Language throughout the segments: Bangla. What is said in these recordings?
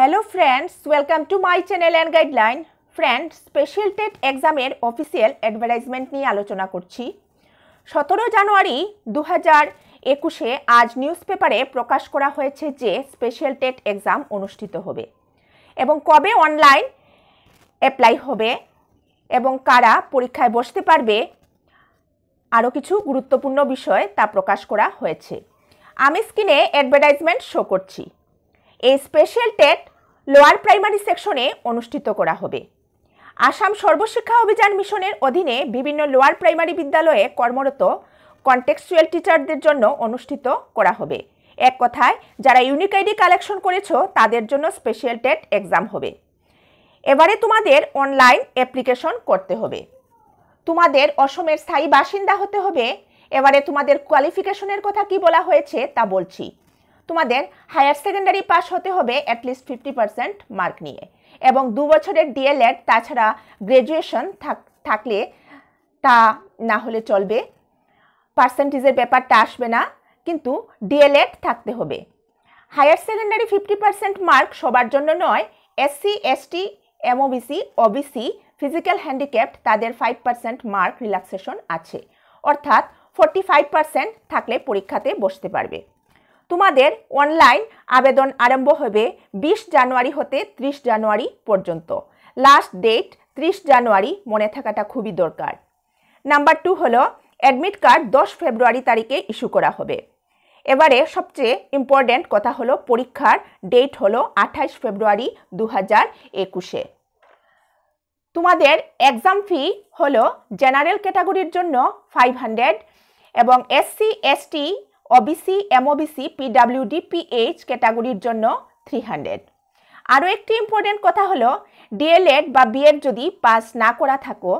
hello friends welcome to my channel and guideline friend special TET এক্সামের অফিসিয়াল অ্যাডভার্টাইজমেন্ট নিয়ে আলোচনা করছি সতেরো জানুয়ারি দু হাজার একুশে আজ নিউজ পেপারে প্রকাশ করা হয়েছে যে স্পেশাল টেট এক্সাম অনুষ্ঠিত হবে এবং কবে অনলাইন অ্যাপ্লাই হবে এবং কারা পরীক্ষায় বসতে পারবে আরও কিছু গুরুত্বপূর্ণ বিষয় তা প্রকাশ করা হয়েছে আমি স্ক্রিনে অ্যাডভার্টাইজমেন্ট শো করছি এই স্পেশাল টেট লোয়ার প্রাইমারি সেকশনে অনুষ্ঠিত করা হবে আসাম সর্বশিক্ষা অভিযান মিশনের অধীনে বিভিন্ন লোয়ার প্রাইমারি বিদ্যালয়ে কর্মরত কন্টেক্সুয়াল টিচারদের জন্য অনুষ্ঠিত করা হবে এক কথায় যারা ইউনিক আইডি কালেকশন করেছ তাদের জন্য স্পেশাল টেট এক্সাম হবে এবারে তোমাদের অনলাইন অ্যাপ্লিকেশন করতে হবে তোমাদের অসমের স্থায়ী বাসিন্দা হতে হবে এবারে তোমাদের কোয়ালিফিকেশনের কথা কি বলা হয়েছে তা বলছি তোমাদের হায়ার সেকেন্ডারি পাস হতে হবে অ্যাটলিস্ট ফিফটি পার্সেন্ট মার্ক নিয়ে এবং দু বছরের ডিএলএড তাছাড়া গ্র্যাজুয়েশন থাকলে তা না হলে চলবে পার্সেন্টেজের ব্যাপারটা আসবে না কিন্তু ডিএলএড থাকতে হবে higher secondary fifty percent mark সবার জন্য নয় SC ST MOBC OBC physical handicapped তাদের ফাইভ পার্সেন্ট মার্ক রিল্যাক্সেশন আছে অর্থাৎ ফোরটি ফাইভ পার্সেন্ট থাকলে পরীক্ষাতে বসতে পারবে তোমাদের অনলাইন আবেদন আরম্ভ হবে বিশ জানুয়ারি হতে ত্রিশ জানুয়ারি পর্যন্ত লাস্ট ডেট ত্রিশ জানুয়ারি মনে থাকাটা খুবই দরকার নাম্বার টু হলো অ্যাডমিট কার্ড দশ ফেব্রুয়ারি তারিখে ইস্যু করা হবে এবারে সবচেয়ে ইম্পর্ট্যান্ট কথা হলো পরীক্ষার ডেট হলো আঠাশ ফেব্রুয়ারি দু হাজার একুশে তোমাদের এক্সাম ফি হলো জেনারেল ক্যাটাগরির জন্য ফাইভ হান্ড্রেড এবং SC ST OBC MOBC PWD PH ক্যাটাগরির জন্য থ্রি হান্ড্রেড আরও একটি ইম্পর্টেন্ট কথা হলো ডিএলএড বা বিএড যদি পাস না করা থাকো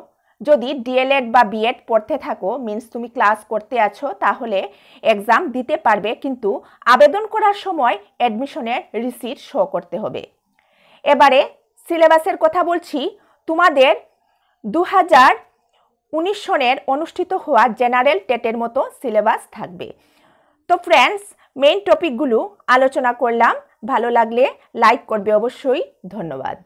যদি ডিএলএড বা বিএড পড়তে থাকো মিন্স তুমি ক্লাস করতে আছো তাহলে এক্সাম দিতে পারবে কিন্তু আবেদন করার সময় অ্যাডমিশনের রিসিট শো করতে হবে এবারে সিলেবাসের কথা বলছি তোমাদের দু হাজার উনিশ সনের অনুষ্ঠিত হওয়া জেনারেল টেটের মতো সিলেবাস থাকবে তো ফ্রেন্ডস মেইন টপিকগুলো আলোচনা করলাম ভালো লাগলে লাইক করবে অবশ্যই ধন্যবাদ